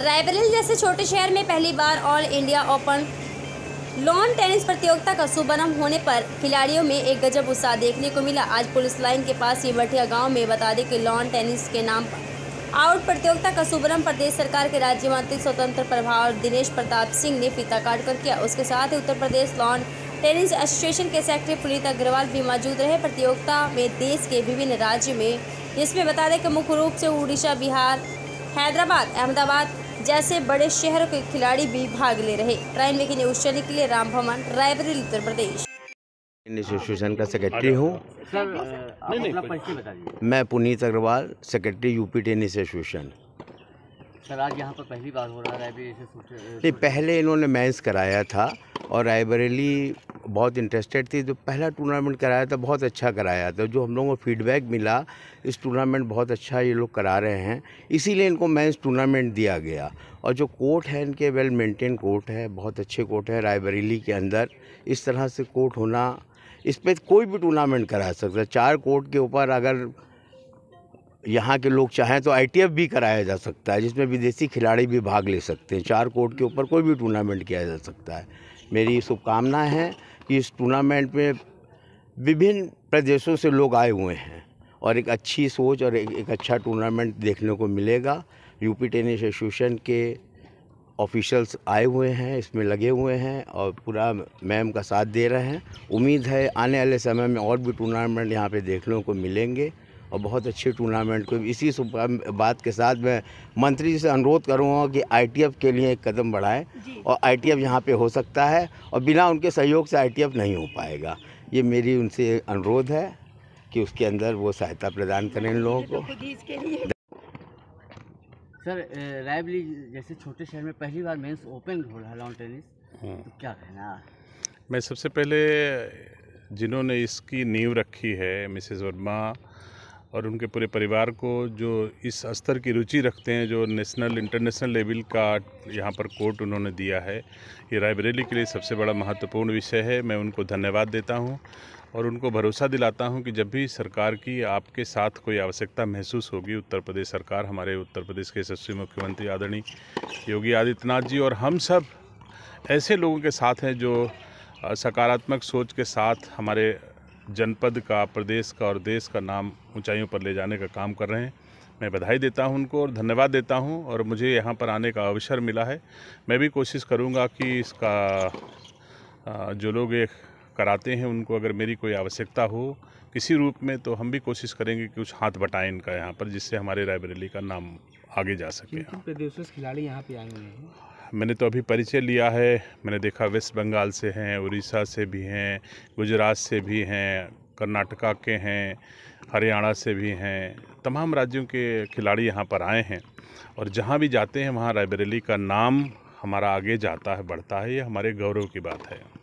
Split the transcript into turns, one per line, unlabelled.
रायबरेल जैसे छोटे शहर में पहली बार all India open lawn tennis प्रतियोगिता का शुभारंभ होने पर खिलाड़ियों में एक गजब उत्साह देखने को मिला आज पुलिस लाइन के पास येवटिया गांव में बता दें कि लॉन टेनिस के नाम पर आउट प्रतियोगिता का शुभारंभ प्रदेश सरकार के राज्य मंत्री स्वतंत्र प्रभाव दिनेश प्रताप सिंह ने फीता काट कर किया उसके साथ ही Uttar Pradesh lawn tennis association के सेक्रेटरी पुनीत अग्रवाल भी मौजूद रहे प्रतियोगिता में देश के विभिन्न राज्य में जिसमें बता दें कि मुख्य रूप से उड़ीसा बिहार हैदराबाद अहमदाबाद जैसे बड़े शहरों के खिलाड़ी भी भाग ले रहे प्राइम लेकिन न्यूज चैनल के लिए राम भवन रायबरेली उत्तर प्रदेश
एसोसिएशन का सेक्रेटरी हूँ मैं Puneet Agarwal secretary UP tennis association sir आज यहाँ पर पहली बार हो रहा है नहीं पहले इन्होंने मैंस कराया था और रायबरेली बहुत इंटरेस्टेड थी जो पहला टूर्नामेंट कराया था बहुत अच्छा कराया था जो हम लोगों को फीडबैक मिला इस टूर्नामेंट बहुत अच्छा ये लोग करा रहे हैं इसीलिए इनको मैंस टूर्नामेंट दिया गया और जो कोर्ट है इनके वेल मेंटेन कोर्ट है बहुत अच्छे कोर्ट है रायबरेली के अंदर इस तरह से कोर्ट होना इस पर कोई भी टूर्नामेंट करा सकता चार कोर्ट के ऊपर अगर यहाँ के लोग चाहें तो आई भी कराया जा सकता है जिसमें विदेशी खिलाड़ी भी भाग ले सकते हैं चार कोर्ट के ऊपर कोई भी टूर्नामेंट किया जा सकता है मेरी शुभकामनाएँ हैं कि इस टूर्नामेंट में विभिन्न प्रदेशों से लोग आए हुए हैं और एक अच्छी सोच और एक, एक अच्छा टूर्नामेंट देखने को मिलेगा यूपी टेनिस एसोसिएशन के ऑफिशियल्स आए हुए हैं इसमें लगे हुए हैं और पूरा मैम का साथ दे रहे हैं उम्मीद है आने वाले समय में और भी टूर्नामेंट यहाँ पे देखने को मिलेंगे और बहुत अच्छे टूर्नामेंट को इसी बात के साथ मैं मंत्री जी से अनुरोध करूँगा कि आईटीएफ के लिए एक कदम बढ़ाएं और आईटीएफ यहाँ पे हो सकता है और बिना उनके सहयोग से आईटीएफ नहीं हो पाएगा ये मेरी उनसे अनुरोध है कि उसके अंदर वो सहायता प्रदान करें इन लोगों को सर रायबली जैसे छोटे शहर में पहली बार मेंस ओपन हो रहा लॉन टेनिस हम्म। तो क्या कहना
मैं सबसे पहले जिन्होंने इसकी नींव रखी है मिसेस वर्मा और उनके पूरे परिवार को जो इस स्तर की रुचि रखते हैं जो नेशनल इंटरनेशनल लेवल का यहाँ पर कोर्ट उन्होंने दिया है ये रायबरेली के लिए सबसे बड़ा महत्वपूर्ण विषय है मैं उनको धन्यवाद देता हूँ और उनको भरोसा दिलाता हूं कि जब भी सरकार की आपके साथ कोई आवश्यकता महसूस होगी उत्तर प्रदेश सरकार हमारे उत्तर प्रदेश के यशस्वी मुख्यमंत्री आदरणीय योगी आदित्यनाथ जी और हम सब ऐसे लोगों के साथ हैं जो सकारात्मक सोच के साथ हमारे जनपद का प्रदेश का और देश का नाम ऊंचाइयों पर ले जाने का काम कर रहे हैं मैं बधाई देता हूं उनको और धन्यवाद देता हूं और मुझे यहां पर आने का अवसर मिला है मैं भी कोशिश करूंगा कि इसका जो लोग ये कराते हैं उनको अगर मेरी कोई आवश्यकता हो किसी रूप में तो हम भी कोशिश करेंगे कि कुछ हाथ बटाएं इनका यहाँ पर जिससे हमारे रायबरेली का नाम आगे जा सके प्रदेश
खिलाड़ी यहाँ पर आए हुए हैं
मैंने तो अभी परिचय लिया है मैंने देखा वेस्ट बंगाल से हैं उड़ीसा से भी हैं गुजरात से भी हैं कर्नाटका के हैं हरियाणा से भी हैं तमाम राज्यों के खिलाड़ी यहाँ पर आए हैं और जहाँ भी जाते हैं वहाँ रायबरेली का नाम हमारा आगे जाता है बढ़ता है ये हमारे गौरव की बात है